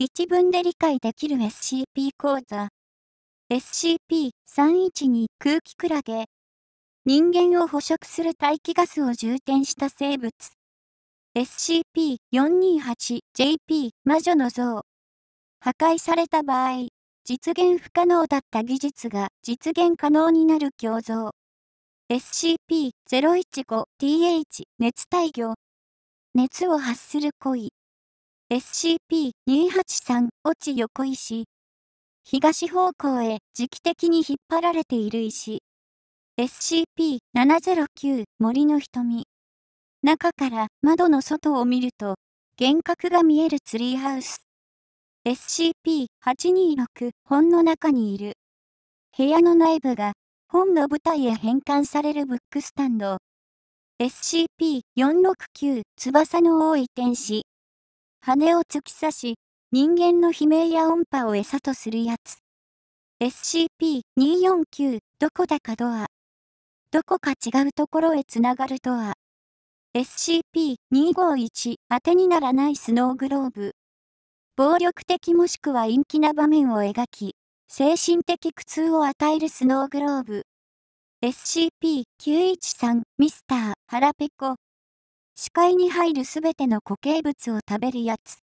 一文で理解できる SCP 講座 SCP-312 空気クラゲ人間を捕食する大気ガスを充填した生物 SCP-428JP 魔女の像破壊された場合実現不可能だった技術が実現可能になる胸像 SCP-015TH 熱帯魚熱を発する恋 SCP-283 落ち横石。東方向へ時期的に引っ張られている石。SCP-709 森の瞳。中から窓の外を見ると、幻覚が見えるツリーハウス。SCP-826 本の中にいる。部屋の内部が本の舞台へ変換されるブックスタンド。SCP-469 翼の多い天使。羽を突き刺し、人間の悲鳴や音波を餌とするやつ。SCP-249 どこだかドア。どこか違うところへつながるドア。SCP-251 当てにならないスノーグローブ。暴力的もしくは陰気な場面を描き、精神的苦痛を与えるスノーグローブ。SCP-913 ミスター・腹ラペコ視界に入るすべての固形物を食べるやつ。